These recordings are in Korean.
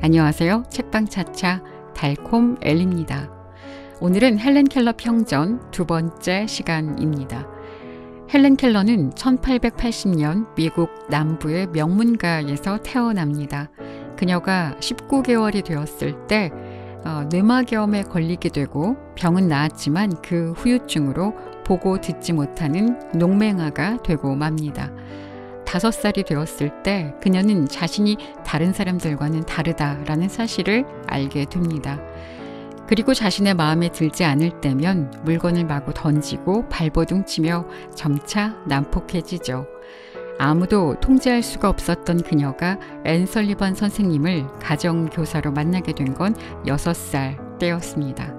안녕하세요. 책방차차 달콤 엘입니다. 리 오늘은 헬렌 켈러 평전 두 번째 시간입니다. 헬렌 켈러는 1880년 미국 남부의 명문가에서 태어납니다. 그녀가 19개월이 되었을 때 어, 뇌막염에 걸리게 되고 병은 나았지만 그 후유증으로 보고 듣지 못하는 농맹아가 되고 맙니다. 다섯 살이 되었을 때 그녀는 자신이 다른 사람들과는 다르다라는 사실을 알게 됩니다. 그리고 자신의 마음에 들지 않을 때면 물건을 마구 던지고 발버둥 치며 점차 난폭해지죠. 아무도 통제할 수가 없었던 그녀가 앤설리번 선생님을 가정교사로 만나게 된 건 여섯 살 때였습니다.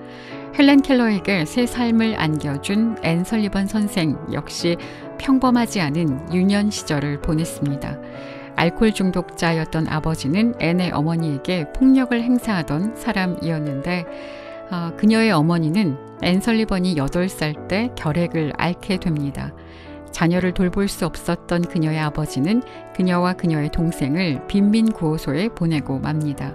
헬렌 켈러에게 새 삶을 안겨준 앤 설리번 선생 역시 평범하지 않은 유년 시절을 보냈습니다. 알코올 중독자였던 아버지는 앤의 어머니에게 폭력을 행사하던 사람이었는데 어, 그녀의 어머니는 앤 설리번이 8살 때 결핵을 앓게 됩니다. 자녀를 돌볼 수 없었던 그녀의 아버지는 그녀와 그녀의 동생을 빈민 구호소에 보내고 맙니다.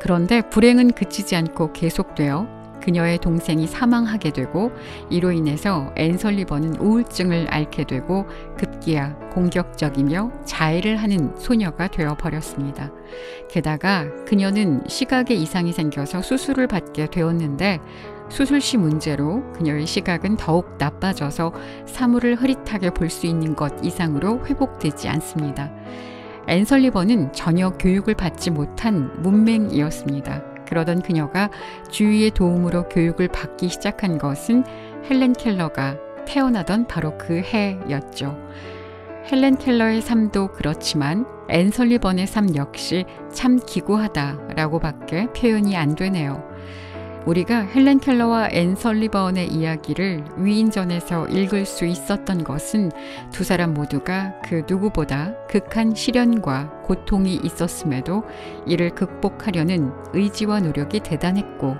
그런데 불행은 그치지 않고 계속되어 그녀의 동생이 사망하게 되고 이로 인해서 앤설리번은 우울증을 앓게 되고 급기야 공격적이며 자해를 하는 소녀가 되어버렸습니다. 게다가 그녀는 시각에 이상이 생겨서 수술을 받게 되었는데 수술 시 문제로 그녀의 시각은 더욱 나빠져서 사물을 흐릿하게 볼 수 있는 것 이상으로 회복되지 않습니다. 앤설리번은 전혀 교육을 받지 못한 문맹이었습니다. 그러던 그녀가 주위의 도움으로 교육을 받기 시작한 것은 헬렌 켈러가 태어나던 바로 그 해였죠. 헬렌 켈러의 삶도 그렇지만 앤설리번의 삶 역시 참 기구하다라고밖에 표현이 안 되네요. 우리가 헬렌 켈러와 앤 설리번의 이야기를 위인전에서 읽을 수 있었던 것은 두 사람 모두가 그 누구보다 극한 시련과 고통이 있었음에도 이를 극복하려는 의지와 노력이 대단했고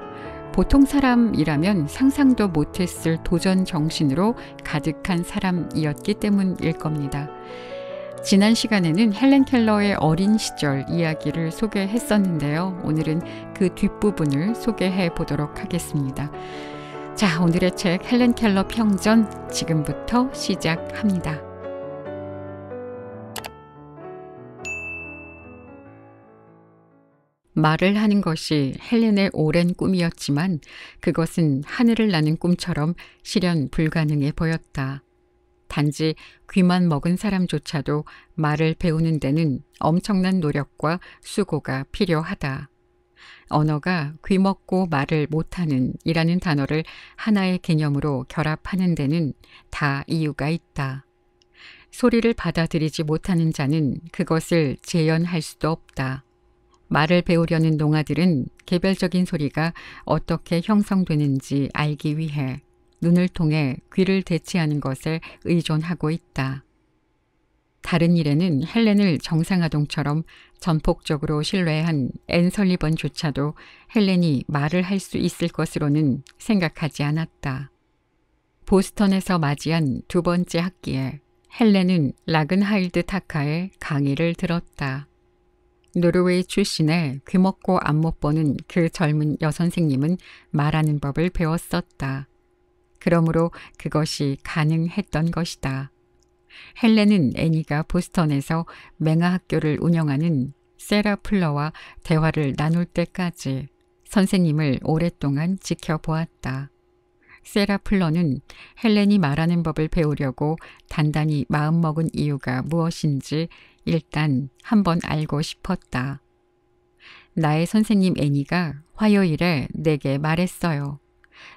보통 사람이라면 상상도 못했을 도전 정신으로 가득한 사람이었기 때문일 겁니다. 지난 시간에는 헬렌 켈러의 어린 시절 이야기를 소개했었는데요. 오늘은 그 뒷부분을 소개해 보도록 하겠습니다. 자, 오늘의 책 헬렌 켈러 평전 지금부터 시작합니다. 말을 하는 것이 헬렌의 오랜 꿈이었지만 그것은 하늘을 나는 꿈처럼 실현 불가능해 보였다. 단지 귀만 먹은 사람조차도 말을 배우는 데는 엄청난 노력과 수고가 필요하다. 언어가 귀먹고 말을 못하는 이라는 단어를 하나의 개념으로 결합하는 데는 다 이유가 있다. 소리를 받아들이지 못하는 자는 그것을 재현할 수도 없다. 말을 배우려는 농아들은 개별적인 소리가 어떻게 형성되는지 알기 위해 눈을 통해 귀를 대체하는 것에 의존하고 있다. 다른 일에는 헬렌을 정상아동처럼 전폭적으로 신뢰한 앤설리번조차도 헬렌이 말을 할 수 있을 것으로는 생각하지 않았다. 보스턴에서 맞이한 두 번째 학기에 헬렌은 라근하일드 타카의 강의를 들었다. 노르웨이 출신의 귀먹고 안못 보는 그 젊은 여선생님은 말하는 법을 배웠었다. 그러므로 그것이 가능했던 것이다. 헬렌은 애니가 보스턴에서 맹아 학교를 운영하는 세라 플러와 대화를 나눌 때까지 선생님을 오랫동안 지켜보았다. 세라 플러는 헬렌이 말하는 법을 배우려고 단단히 마음먹은 이유가 무엇인지 일단 한번 알고 싶었다. 나의 선생님 애니가 화요일에 내게 말했어요.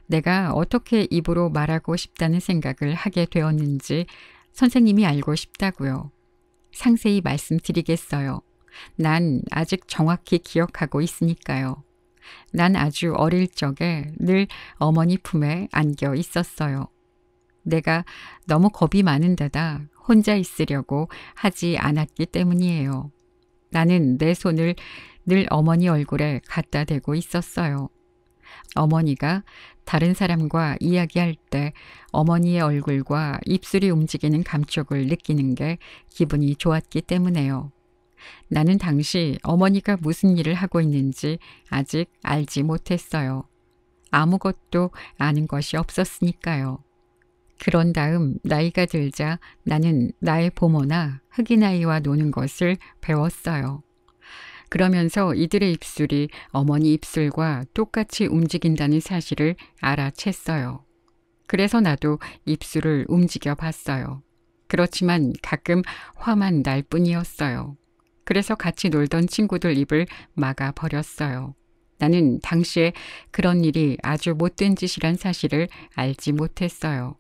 내가 어떻게 입으로 말하고 싶다는 생각을 하게 되었는지 선생님이 알고 싶다고요. 상세히 말씀드리겠어요. 난 아직 정확히 기억하고 있으니까요. 난 아주 어릴 적에 늘 어머니 품에 안겨 있었어요. 내가 너무 겁이 많은 데다 혼자 있으려고 하지 않았기 때문이에요. 나는 내 손을 늘 어머니 얼굴에 갖다 대고 있었어요. 어머니가 다른 사람과 이야기할 때 어머니의 얼굴과 입술이 움직이는 감촉을 느끼는 게 기분이 좋았기 때문에요. 나는 당시 어머니가 무슨 일을 하고 있는지 아직 알지 못했어요. 아무것도 아는 것이 없었으니까요. 그런 다음 나이가 들자 나는 나의 보모나 흑인 아이와 노는 것을 배웠어요. 그러면서 이들의 입술이 어머니 입술과 똑같이 움직인다는 사실을 알아챘어요. 그래서 나도 입술을 움직여 봤어요. 그렇지만 가끔 화만 날 뿐이었어요. 그래서 같이 놀던 친구들 입을 막아 버렸어요. 나는 당시에 그런 일이 아주 못된 짓이란 사실을 알지 못했어요.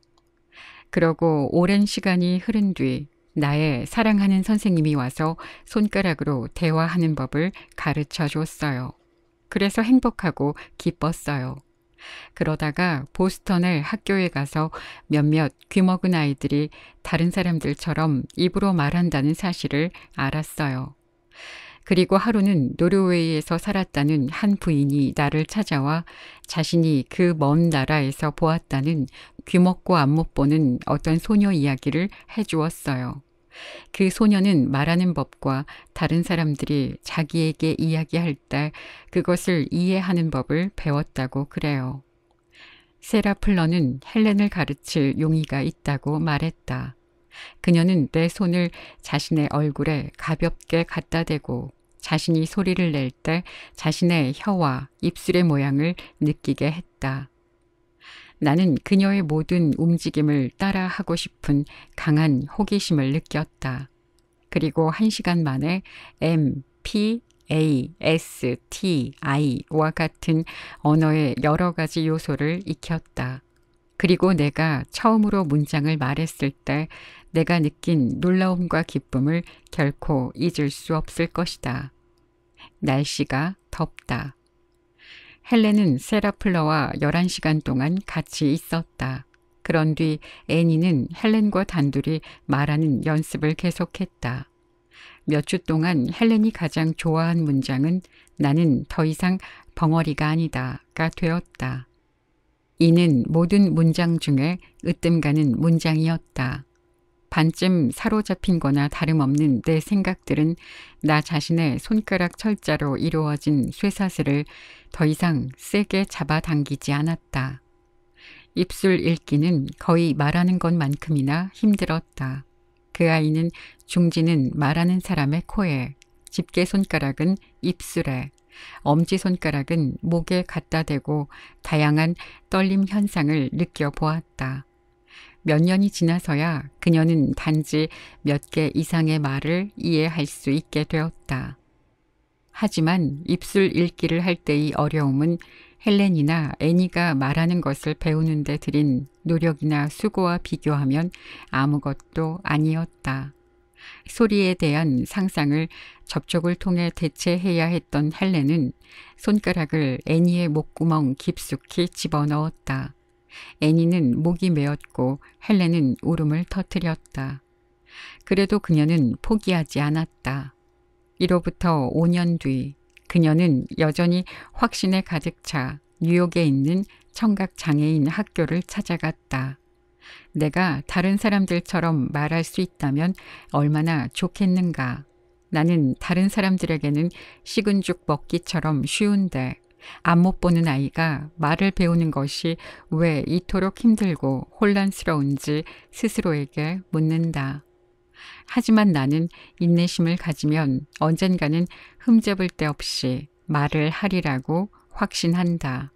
그러고 오랜 시간이 흐른 뒤 나의 사랑하는 선생님이 와서 손가락으로 대화하는 법을 가르쳐 줬어요. 그래서 행복하고 기뻤어요. 그러다가 보스턴을 학교에 가서 몇몇 귀먹은 아이들이 다른 사람들처럼 입으로 말한다는 사실을 알았어요. 그리고 하루는 노르웨이에서 살았다는 한 부인이 나를 찾아와 자신이 그 먼 나라에서 보았다는 귀먹고 안 못 보는 어떤 소녀 이야기를 해주었어요. 그 소녀는 말하는 법과 다른 사람들이 자기에게 이야기할 때 그것을 이해하는 법을 배웠다고 그래요. 세라플러는 헬렌을 가르칠 용의가 있다고 말했다. 그녀는 내 손을 자신의 얼굴에 가볍게 갖다 대고 자신이 소리를 낼 때 자신의 혀와 입술의 모양을 느끼게 했다. 나는 그녀의 모든 움직임을 따라하고 싶은 강한 호기심을 느꼈다. 그리고 한 시간 만에 M, P, A, S, T, I와 같은 언어의 여러 가지 요소를 익혔다. 그리고 내가 처음으로 문장을 말했을 때 내가 느낀 놀라움과 기쁨을 결코 잊을 수 없을 것이다. 날씨가 덥다. 헬렌은 세라플러와 11시간 동안 같이 있었다. 그런 뒤 애니는 헬렌과 단둘이 말하는 연습을 계속했다. 몇 주 동안 헬렌이 가장 좋아한 문장은 나는 더 이상 벙어리가 아니다가 되었다. 이는 모든 문장 중에 으뜸가는 문장이었다. 반쯤 사로잡힌 거나 다름없는 내 생각들은 나 자신의 손가락 철자로 이루어진 쇠사슬을 더 이상 세게 잡아당기지 않았다. 입술 읽기는 거의 말하는 것만큼이나 힘들었다. 그 아이는 중지는 말하는 사람의 코에, 집게 손가락은 입술에, 엄지손가락은 목에 갖다 대고 다양한 떨림 현상을 느껴보았다. 몇 년이 지나서야 그녀는 단지 몇 개 이상의 말을 이해할 수 있게 되었다. 하지만 입술 읽기를 할 때의 어려움은 헬렌이나 애니가 말하는 것을 배우는 데 들인 노력이나 수고와 비교하면 아무것도 아니었다. 소리에 대한 상상을 접촉을 통해 대체해야 했던 헬렌은 손가락을 애니의 목구멍 깊숙이 집어넣었다. 애니는 목이 메었고 헬렌은 울음을 터뜨렸다. 그래도 그녀는 포기하지 않았다. 이로부터 5년 뒤 그녀는 여전히 확신에 가득 차 뉴욕에 있는 청각장애인 학교를 찾아갔다. 내가 다른 사람들처럼 말할 수 있다면 얼마나 좋겠는가. 나는 다른 사람들에게는 식은 죽 먹기처럼 쉬운데 안못 보는 아이가 말을 배우는 것이 왜 이토록 힘들고 혼란스러운지 스스로에게 묻는다. 하지만 나는 인내심을 가지면 언젠가는 흠잡을 데 없이 말을 하리라고 확신한다.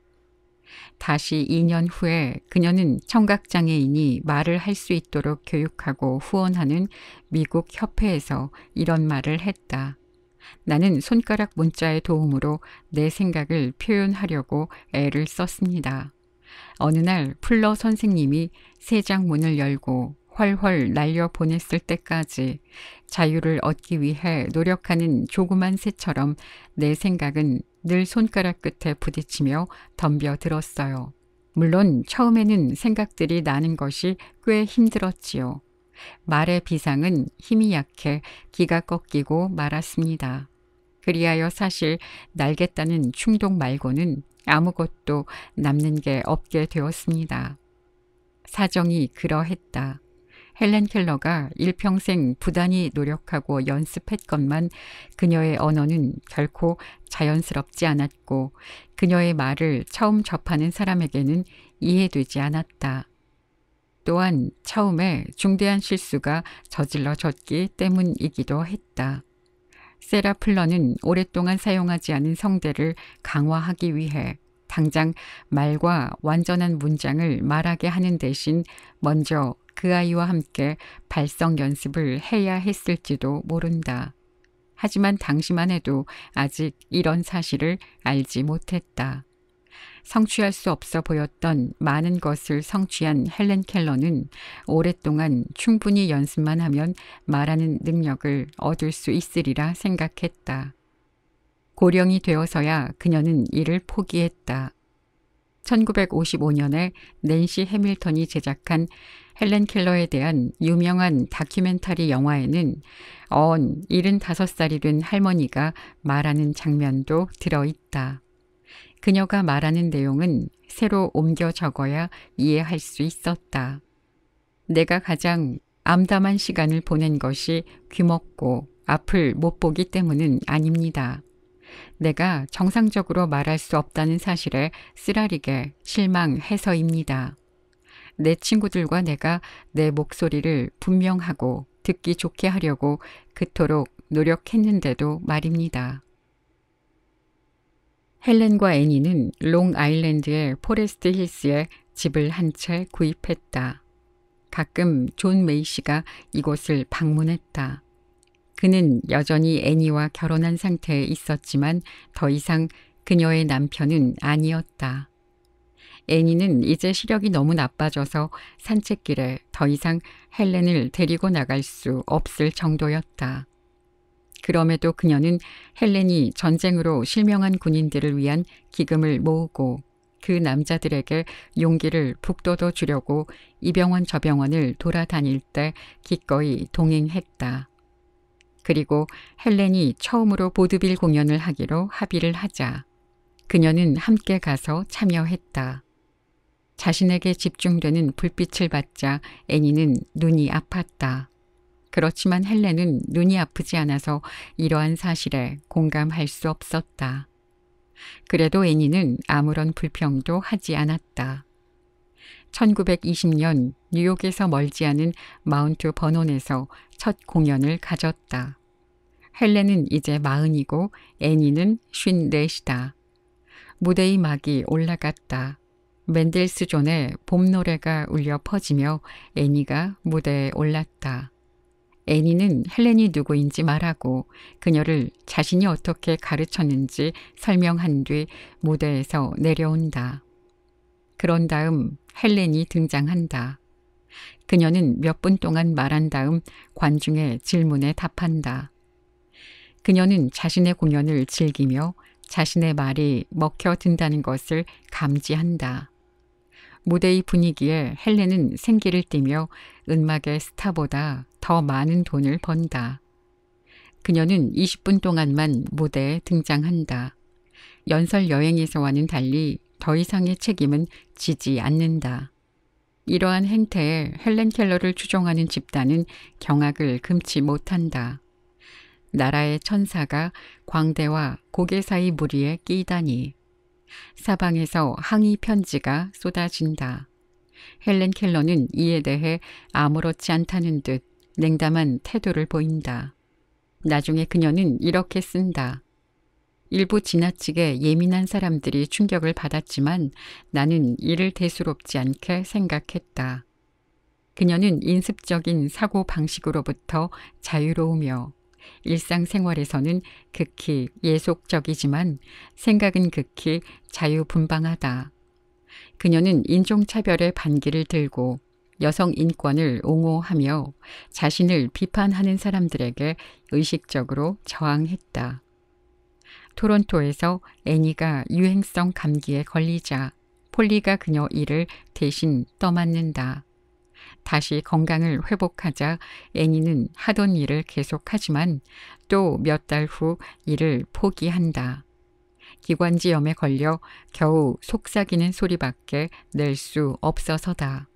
다시 2년 후에 그녀는 청각장애인이 말을 할 수 있도록 교육하고 후원하는 미국 협회에서 이런 말을 했다. 나는 손가락 문자의 도움으로 내 생각을 표현하려고 애를 썼습니다. 어느 날 플러 선생님이 세장 문을 열고 훨훨 날려 보냈을 때까지 자유를 얻기 위해 노력하는 조그만 새처럼 내 생각은 늘 손가락 끝에 부딪히며 덤벼들었어요. 물론 처음에는 생각들이 나는 것이 꽤 힘들었지요. 말의 비상은 힘이 약해 기가 꺾이고 말았습니다. 그리하여 사실 날겠다는 충동 말고는 아무것도 남는 게 없게 되었습니다. 사정이 그러했다. 헬렌 켈러가 일평생 부단히 노력하고 연습했건만 그녀의 언어는 결코 자연스럽지 않았고 그녀의 말을 처음 접하는 사람에게는 이해되지 않았다. 또한 처음에 중대한 실수가 저질러졌기 때문이기도 했다. 세라플러는 오랫동안 사용하지 않은 성대를 강화하기 위해 당장 말과 완전한 문장을 말하게 하는 대신 먼저 그 아이와 함께 발성 연습을 해야 했을지도 모른다. 하지만 당시만 해도 아직 이런 사실을 알지 못했다. 성취할 수 없어 보였던 많은 것을 성취한 헬렌 켈러는 오랫동안 충분히 연습만 하면 말하는 능력을 얻을 수 있으리라 생각했다. 고령이 되어서야 그녀는 이를 포기했다. 1955년에 낸시 해밀턴이 제작한 헬렌 켈러에 대한 유명한 다큐멘터리 영화에는 어언 75살이 된 할머니가 말하는 장면도 들어있다. 그녀가 말하는 내용은 새로 옮겨 적어야 이해할 수 있었다. 내가 가장 암담한 시간을 보낸 것이 귀먹고 앞을 못 보기 때문은 아닙니다. 내가 정상적으로 말할 수 없다는 사실에 쓰라리게 실망해서입니다. 내 친구들과 내가 내 목소리를 분명하고 듣기 좋게 하려고 그토록 노력했는데도 말입니다. 헬렌과 애니는 롱아일랜드의 포레스트 힐스에 집을 한 채 구입했다. 가끔 존 메이씨가 이곳을 방문했다. 그는 여전히 애니와 결혼한 상태에 있었지만 더 이상 그녀의 남편은 아니었다. 애니는 이제 시력이 너무 나빠져서 산책길에 더 이상 헬렌을 데리고 나갈 수 없을 정도였다. 그럼에도 그녀는 헬렌이 전쟁으로 실명한 군인들을 위한 기금을 모으고 그 남자들에게 용기를 북돋워 주려고 이 병원 저 병원을 돌아다닐 때 기꺼이 동행했다. 그리고 헬렌이 처음으로 보드빌 공연을 하기로 합의를 하자 그녀는 함께 가서 참여했다. 자신에게 집중되는 불빛을 받자 애니는 눈이 아팠다. 그렇지만 헬레는 눈이 아프지 않아서 이러한 사실에 공감할 수 없었다. 그래도 애니는 아무런 불평도 하지 않았다. 1920년 뉴욕에서 멀지 않은 마운트 버논에서 첫 공연을 가졌다. 헬레는 이제 마흔이고 애니는 쉰넷이다. 무대의 막이 올라갔다. 맨델스 존의 봄 노래가 울려 퍼지며 애니가 무대에 올랐다. 애니는 헬렌이 누구인지 말하고 그녀를 자신이 어떻게 가르쳤는지 설명한 뒤 무대에서 내려온다. 그런 다음 헬렌이 등장한다. 그녀는 몇 분 동안 말한 다음 관중의 질문에 답한다. 그녀는 자신의 공연을 즐기며 자신의 말이 먹혀든다는 것을 감지한다. 무대의 분위기에 헬렌은 생기를 띠며 음악의 스타보다 더 많은 돈을 번다. 그녀는 20분 동안만 무대에 등장한다. 연설 여행에서와는 달리 더 이상의 책임은 지지 않는다. 이러한 행태에 헬렌 켈러를 추종하는 집단은 경악을 금치 못한다. 나라의 천사가 광대와 고개 사이 무리에 끼다니. 사방에서 항의 편지가 쏟아진다. 헬렌 켈러는 이에 대해 아무렇지 않다는 듯 냉담한 태도를 보인다. 나중에 그녀는 이렇게 쓴다. 일부 지나치게 예민한 사람들이 충격을 받았지만 나는 이를 대수롭지 않게 생각했다. 그녀는 인습적인 사고 방식으로부터 자유로우며 일상생활에서는 극히 예속적이지만 생각은 극히 자유분방하다. 그녀는 인종차별의 반기를 들고 여성 인권을 옹호하며 자신을 비판하는 사람들에게 의식적으로 저항했다. 토론토에서 애니가 유행성 감기에 걸리자 폴리가 그녀 일을 대신 떠맡는다. 다시 건강을 회복하자 애니는 하던 일을 계속하지만 또 몇 달 후 일을 포기한다. 기관지염에 걸려 겨우 속삭이는 소리밖에 낼 수 없어서다.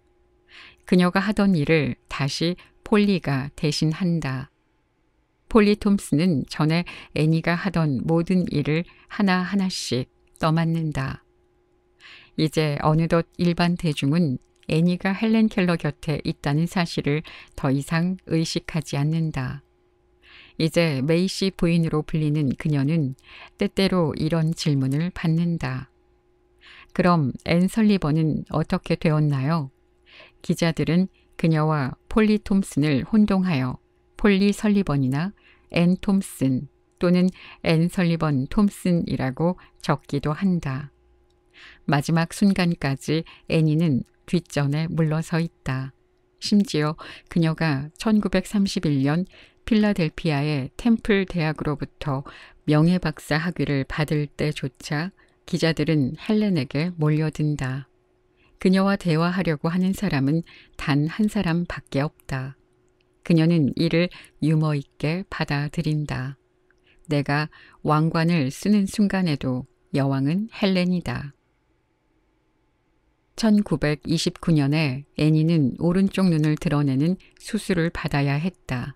그녀가 하던 일을 다시 폴리가 대신한다. 폴리 톰스는 전에 애니가 하던 모든 일을 하나하나씩 떠맡는다. 이제 어느덧 일반 대중은 애니가 헬렌 켈러 곁에 있다는 사실을 더 이상 의식하지 않는다. 이제 메이시 부인으로 불리는 그녀는 때때로 이런 질문을 받는다. 그럼 앤설리버는 어떻게 되었나요? 기자들은 그녀와 폴리 톰슨을 혼동하여 폴리 설리번이나 앤 톰슨 또는 앤 설리번 톰슨이라고 적기도 한다. 마지막 순간까지 애니는 뒷전에 물러서 있다. 심지어 그녀가 1931년 필라델피아의 템플 대학으로부터 명예박사 학위를 받을 때조차 기자들은 헬렌에게 몰려든다. 그녀와 대화하려고 하는 사람은 단 한 사람 밖에 없다. 그녀는 이를 유머 있게 받아들인다. 내가 왕관을 쓰는 순간에도 여왕은 헬렌이다. 1929년에 애니는 오른쪽 눈을 드러내는 수술을 받아야 했다.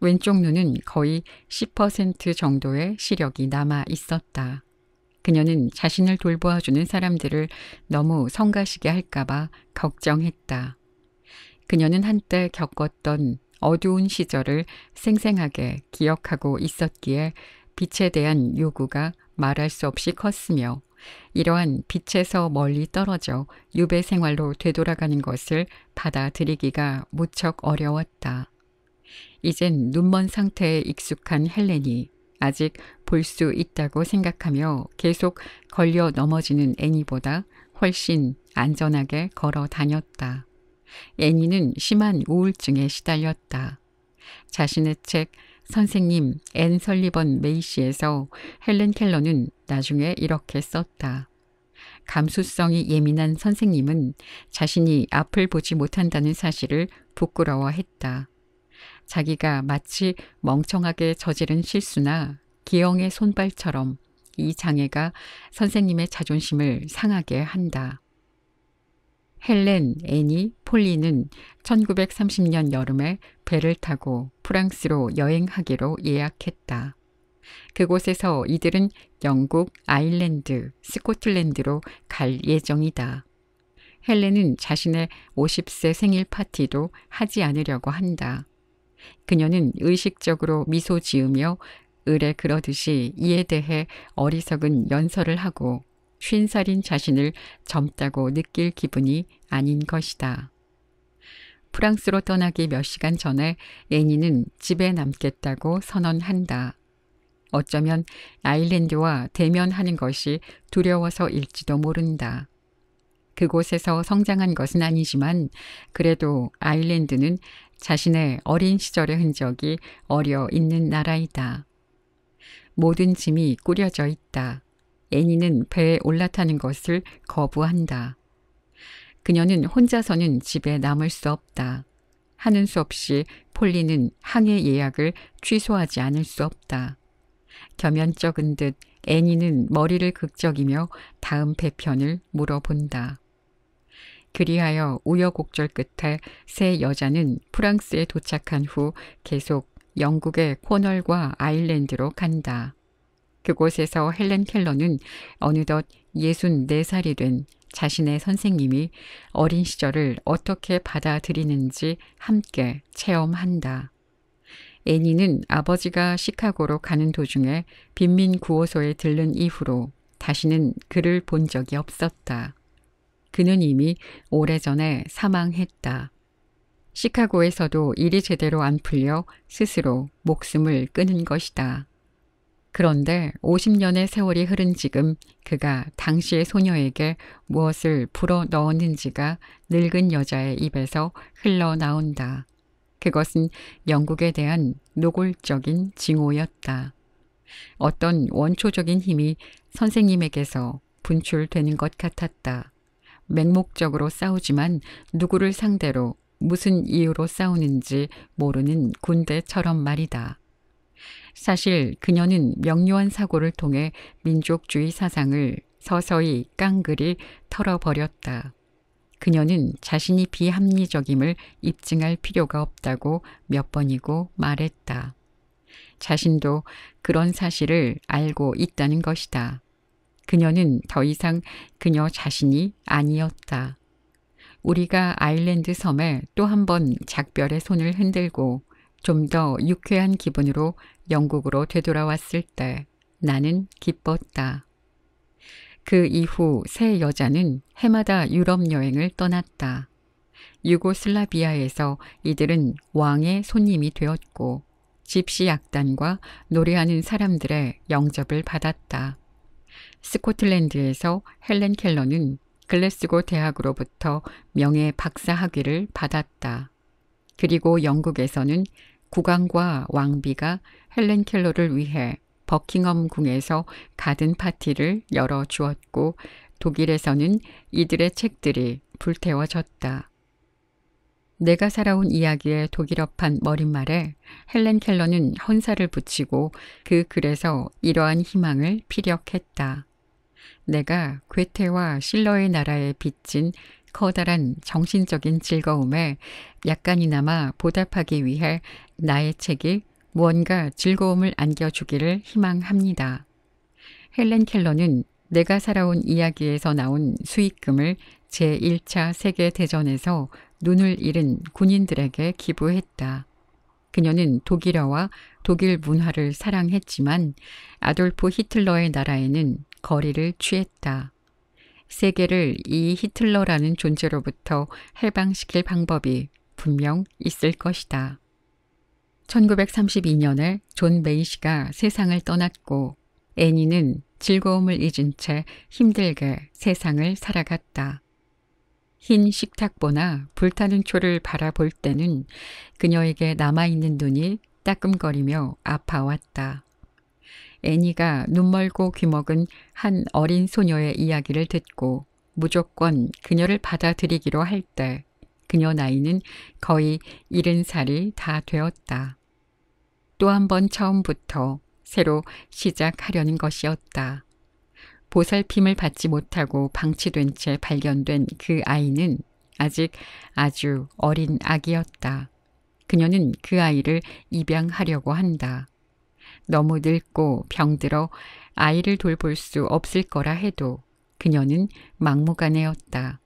왼쪽 눈은 거의 10% 정도의 시력이 남아 있었다. 그녀는 자신을 돌보아주는 사람들을 너무 성가시게 할까봐 걱정했다. 그녀는 한때 겪었던 어두운 시절을 생생하게 기억하고 있었기에 빛에 대한 요구가 말할 수 없이 컸으며 이러한 빛에서 멀리 떨어져 유배 생활로 되돌아가는 것을 받아들이기가 무척 어려웠다. 이젠 눈먼 상태에 익숙한 헬렌이 아직 볼 수 있다고 생각하며 계속 걸려 넘어지는 애니보다 훨씬 안전하게 걸어 다녔다. 애니는 심한 우울증에 시달렸다. 자신의 책 선생님 앤 설리번 메이시에서 헬렌 켈러는 나중에 이렇게 썼다. 감수성이 예민한 선생님은 자신이 앞을 보지 못한다는 사실을 부끄러워했다. 자기가 마치 멍청하게 저지른 실수나 기형의 손발처럼 이 장애가 선생님의 자존심을 상하게 한다. 헬렌, 애니, 폴리는 1930년 여름에 배를 타고 프랑스로 여행하기로 예약했다. 그곳에서 이들은 영국, 아일랜드, 스코틀랜드로 갈 예정이다. 헬렌은 자신의 50세 생일 파티도 하지 않으려고 한다. 그녀는 의식적으로 미소 지으며 을에 그러듯이 이에 대해 어리석은 연설을 하고 쉰 살인 자신을 젊다고 느낄 기분이 아닌 것이다. 프랑스로 떠나기 몇 시간 전에 애니는 집에 남겠다고 선언한다. 어쩌면 아일랜드와 대면하는 것이 두려워서일지도 모른다. 그곳에서 성장한 것은 아니지만 그래도 아일랜드는 자신의 어린 시절의 흔적이 어려 있는 나라이다. 모든 짐이 꾸려져 있다. 애니는 배에 올라타는 것을 거부한다. 그녀는 혼자서는 집에 남을 수 없다. 하는 수 없이 폴리는 항해 예약을 취소하지 않을 수 없다. 겸연쩍은 듯 애니는 머리를 극적이며 다음 배편을 물어본다. 그리하여 우여곡절 끝에 세 여자는 프랑스에 도착한 후 계속 영국의 코널과 아일랜드로 간다. 그곳에서 헬렌 켈러는 어느덧 64살이 된 자신의 선생님이 어린 시절을 어떻게 받아들이는지 함께 체험한다. 애니는 아버지가 시카고로 가는 도중에 빈민 구호소에 들른 이후로 다시는 그를 본 적이 없었다. 그는 이미 오래전에 사망했다. 시카고에서도 일이 제대로 안 풀려 스스로 목숨을 끊은 것이다. 그런데 50년의 세월이 흐른 지금 그가 당시의 소녀에게 무엇을 불어 넣었는지가 늙은 여자의 입에서 흘러나온다. 그것은 영국에 대한 노골적인 징호였다. 어떤 원초적인 힘이 선생님에게서 분출되는 것 같았다. 맹목적으로 싸우지만 누구를 상대로 무슨 이유로 싸우는지 모르는 군대처럼 말이다. 사실 그녀는 명료한 사고를 통해 민족주의 사상을 서서히 깡그리 털어버렸다. 그녀는 자신이 비합리적임을 입증할 필요가 없다고 몇 번이고 말했다. 자신도 그런 사실을 알고 있다는 것이다. 그녀는 더 이상 그녀 자신이 아니었다. 우리가 아일랜드 섬에 또 한 번 작별의 손을 흔들고 좀 더 유쾌한 기분으로 영국으로 되돌아왔을 때 나는 기뻤다. 그 이후 세 여자는 해마다 유럽 여행을 떠났다. 유고슬라비아에서 이들은 왕의 손님이 되었고 집시 약단과 노래하는 사람들의 영접을 받았다. 스코틀랜드에서 헬렌 켈러는 글래스고 대학으로부터 명예 박사 학위를 받았다. 그리고 영국에서는 국왕과 왕비가 헬렌 켈러를 위해 버킹엄 궁에서 가든 파티를 열어 주었고 독일에서는 이들의 책들이 불태워졌다. 내가 살아온 이야기의 독일어판 머릿말에 헬렌 켈러는 헌사를 붙이고 그 글에서 이러한 희망을 피력했다. 내가 괴테와 실러의 나라에 빚진 커다란 정신적인 즐거움에 약간이나마 보답하기 위해 나의 책이 무언가 즐거움을 안겨주기를 희망합니다. 헬렌 켈러는 내가 살아온 이야기에서 나온 수익금을 제1차 세계대전에서 눈을 잃은 군인들에게 기부했다. 그녀는 독일어와 독일 문화를 사랑했지만 아돌프 히틀러의 나라에는 거리를 취했다. 세계를 이 히틀러라는 존재로부터 해방시킬 방법이 분명 있을 것이다. 1932년에 존 메이시가 세상을 떠났고 애니는 즐거움을 잊은 채 힘들게 세상을 살아갔다. 흰 식탁보나 불타는 초를 바라볼 때는 그녀에게 남아있는 눈이 따끔거리며 아파왔다. 애니가 눈멀고 귀먹은 한 어린 소녀의 이야기를 듣고 무조건 그녀를 받아들이기로 할 때 그녀 나이는 거의 70살이 다 되었다. 또 한 번 처음부터 새로 시작하려는 것이었다. 보살핌을 받지 못하고 방치된 채 발견된 그 아이는 아직 아주 어린 아기였다. 그녀는 그 아이를 입양하려고 한다. 너무 늙고 병들어 아이를 돌볼 수 없을 거라 해도 그녀는 막무가내였다.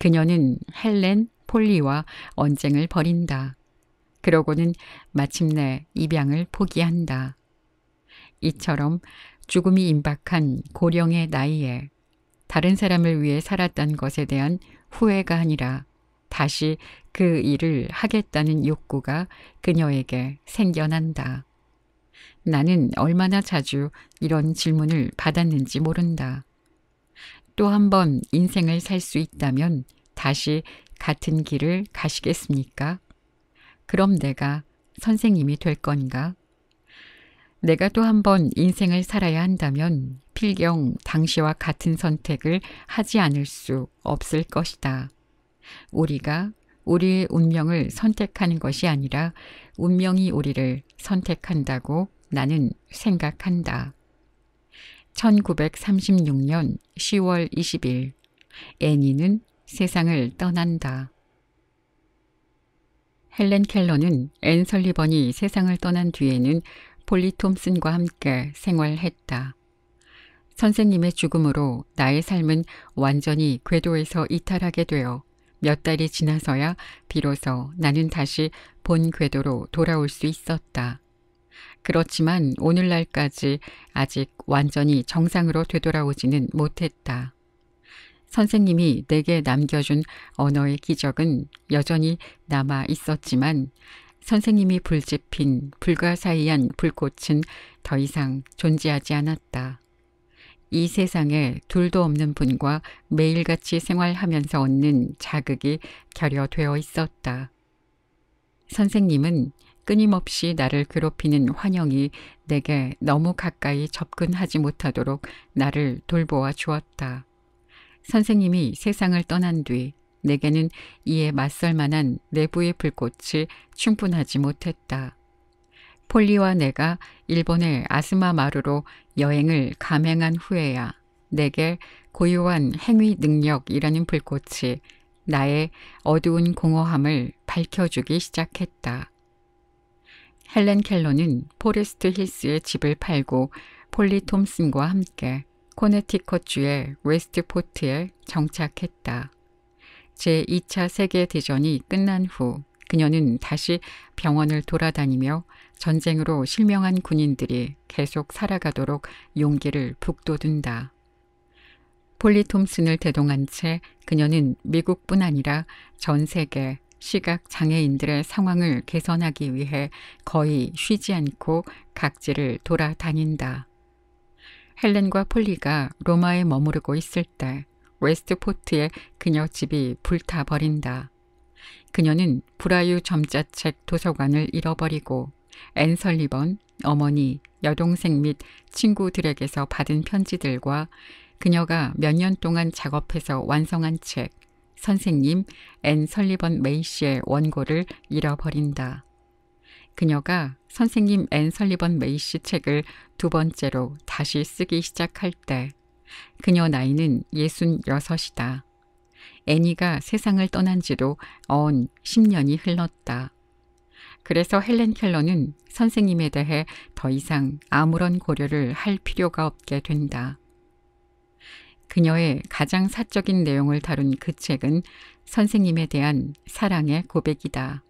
그녀는 헬렌 폴리와 언쟁을 벌인다. 그러고는 마침내 입양을 포기한다. 이처럼 죽음이 임박한 고령의 나이에 다른 사람을 위해 살았던 것에 대한 후회가 아니라 다시 그 일을 하겠다는 욕구가 그녀에게 생겨난다. 나는 얼마나 자주 이런 질문을 받았는지 모른다. 또 한 번 인생을 살 수 있다면 다시 같은 길을 가시겠습니까? 그럼 내가 선생님이 될 건가? 내가 또 한 번 인생을 살아야 한다면 필경 당시와 같은 선택을 하지 않을 수 없을 것이다. 우리가 우리의 운명을 선택하는 것이 아니라 운명이 우리를 선택한다고 나는 생각한다. 1936년 10월 20일 애니는 세상을 떠난다. 헬렌 켈러는 앤 설리번이 세상을 떠난 뒤에는 폴리 톰슨과 함께 생활했다. 선생님의 죽음으로 나의 삶은 완전히 궤도에서 이탈하게 되어 몇 달이 지나서야 비로소 나는 다시 본 궤도로 돌아올 수 있었다. 그렇지만 오늘날까지 아직 완전히 정상으로 되돌아오지는 못했다. 선생님이 내게 남겨준 언어의 기적은 여전히 남아 있었지만 선생님이 불집힌 불가사의한 불꽃은 더 이상 존재하지 않았다. 이 세상에 둘도 없는 분과 매일같이 생활하면서 얻는 자극이 결여되어 있었다. 선생님은 끊임없이 나를 괴롭히는 환영이 내게 너무 가까이 접근하지 못하도록 나를 돌보아 주었다. 선생님이 세상을 떠난 뒤 내게는 이에 맞설 만한 내부의 불꽃이 충분하지 못했다. 폴리와 내가 일본의 아스마마루로 여행을 감행한 후에야 내게 고유한 행위 능력이라는 불꽃이 나의 어두운 공허함을 밝혀주기 시작했다. 헬렌 켈러는 포레스트 힐스의 집을 팔고 폴리 톰슨과 함께 코네티컷주의 웨스트포트에 정착했다. 제2차 세계대전이 끝난 후 그녀는 다시 병원을 돌아다니며 전쟁으로 실명한 군인들이 계속 살아가도록 용기를 북돋운다. 폴리 톰슨을 대동한 채 그녀는 미국뿐 아니라 전 세계 시각 장애인들의 상황을 개선하기 위해 거의 쉬지 않고 각지를 돌아다닌다. 헬렌과 폴리가 로마에 머무르고 있을 때 웨스트포트에 그녀 집이 불타버린다. 그녀는 브라유 점자책 도서관을 잃어버리고 앤설리번, 어머니, 여동생 및 친구들에게서 받은 편지들과 그녀가 몇 년 동안 작업해서 완성한 책, 선생님 앤 설리번 메이시의 원고를 잃어버린다. 그녀가 선생님 앤 설리번 메이시 책을 두 번째로 다시 쓰기 시작할 때 그녀 나이는 66이다. 애니가 세상을 떠난 지도 언 10년이 흘렀다. 그래서 헬렌 켈러는 선생님에 대해 더 이상 아무런 고려를 할 필요가 없게 된다. 그녀의 가장 사적인 내용을 다룬 그 책은 선생님에 대한 사랑의 고백이다.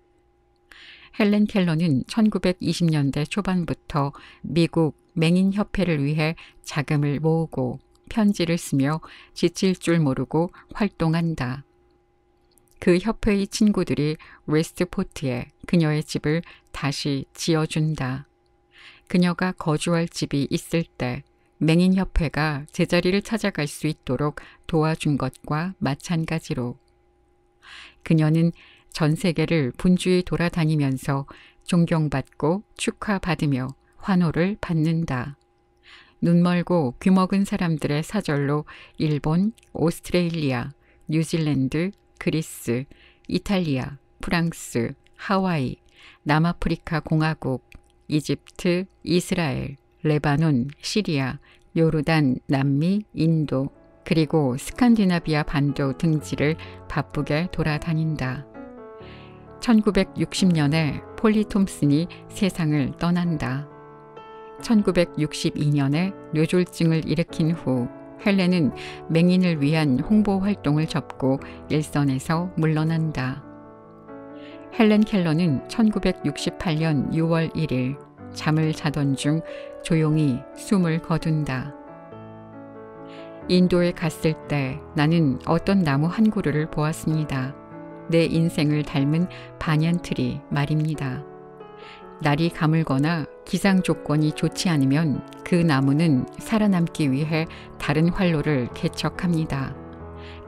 헬렌 켈러는 1920년대 초반부터 미국 맹인협회를 위해 자금을 모으고 편지를 쓰며 지칠 줄 모르고 활동한다. 그 협회의 친구들이 웨스트포트에 그녀의 집을 다시 지어준다. 그녀가 거주할 집이 있을 때 맹인협회가 제자리를 찾아갈 수 있도록 도와준 것과 마찬가지로 그녀는 전 세계를 분주히 돌아다니면서 존경받고 축하받으며 환호를 받는다. 눈 멀고 귀먹은 사람들의 사절로 일본, 오스트레일리아, 뉴질랜드, 그리스, 이탈리아, 프랑스, 하와이, 남아프리카 공화국, 이집트, 이스라엘, 레바논, 시리아, 요르단, 남미, 인도, 그리고 스칸디나비아 반도 등지를 바쁘게 돌아다닌다. 1960년에 폴리 톰슨이 세상을 떠난다. 1962년에 뇌졸증을 일으킨 후 헬렌은 맹인을 위한 홍보 활동을 접고 일선에서 물러난다. 헬렌 켈러는 1968년 6월 1일 잠을 자던 중 조용히 숨을 거둔다. 인도에 갔을 때 나는 어떤 나무 한 그루를 보았습니다. 내 인생을 닮은 반얀 틀이 말입니다. 날이 가물거나 기상 조건이 좋지 않으면 그 나무는 살아남기 위해 다른 활로를 개척합니다.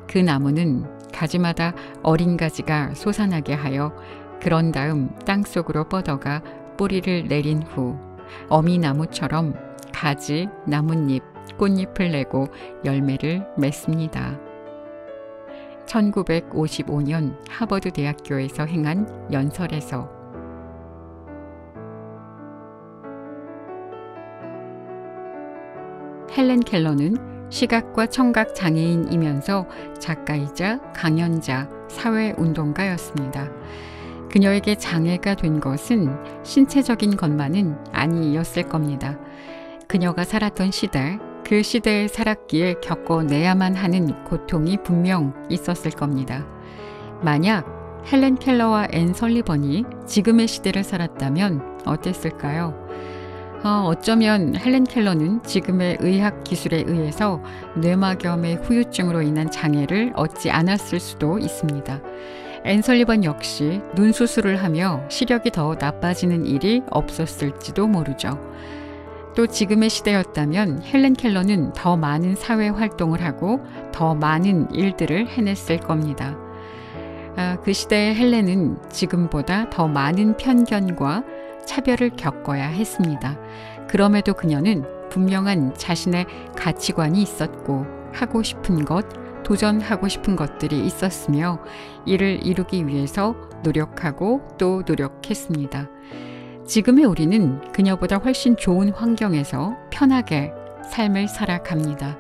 그 나무는 가지마다 어린 가지가 솟아나게 하여 그런 다음 땅 속으로 뻗어가 뿌리를 내린 후 어미나무처럼 가지, 나뭇잎, 꽃잎을 내고 열매를 맺습니다. 1955년 하버드 대학교에서 행한 연설에서 헬렌 켈러는 시각과 청각 장애인이면서 작가이자 강연자, 사회운동가였습니다. 그녀에게 장애가 된 것은 신체적인 것만은 아니었을 겁니다. 그녀가 살았던 시대, 그 시대에 살았기에 겪어내야만 하는 고통이 분명 있었을 겁니다. 만약 헬렌 켈러와 앤 설리번이 지금의 시대를 살았다면 어땠을까요? 어, 어쩌면 헬렌 켈러는 지금의 의학 기술에 의해서 뇌막염의 후유증으로 인한 장애를 얻지 않았을 수도 있습니다. 앤설리번 역시 눈 수술을 하며 시력이 더 나빠지는 일이 없었을지도 모르죠. 또 지금의 시대였다면 헬렌 켈러는 더 많은 사회 활동을 하고 더 많은 일들을 해냈을 겁니다. 아, 그 시대의 헬렌은 지금보다 더 많은 편견과 차별을 겪어야 했습니다. 그럼에도 그녀는 분명한 자신의 가치관이 있었고 하고 싶은 것, 도전하고 싶은 것들이 있었으며 이를 이루기 위해서 노력하고 또 노력했습니다. 지금의 우리는 그녀보다 훨씬 좋은 환경에서 편하게 삶을 살아갑니다.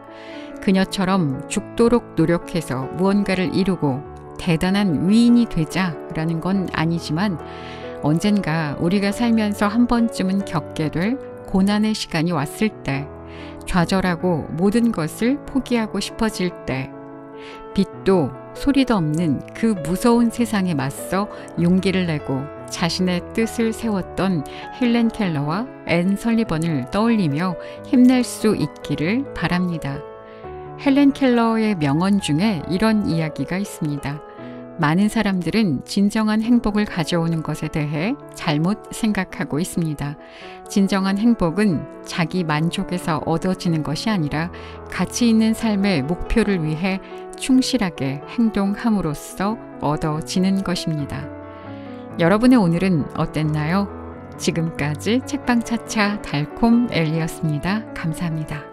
그녀처럼 죽도록 노력해서 무언가를 이루고 대단한 위인이 되자라는 건 아니지만 언젠가 우리가 살면서 한 번쯤은 겪게 될 고난의 시간이 왔을 때, 좌절하고 모든 것을 포기하고 싶어질 때, 빛도 소리도 없는 그 무서운 세상에 맞서 용기를 내고 자신의 뜻을 세웠던 힐렌 켈러와 앤 설리번을 떠올리며 힘낼 수 있기를 바랍니다. 헬렌 켈러의 명언 중에 이런 이야기가 있습니다. 많은 사람들은 진정한 행복을 가져오는 것에 대해 잘못 생각하고 있습니다. 진정한 행복은 자기 만족에서 얻어지는 것이 아니라 가치 있는 삶의 목표를 위해 충실하게 행동함으로써 얻어지는 것입니다. 여러분의 오늘은 어땠나요? 지금까지 책방차차 달콤 엘리였습니다. 감사합니다.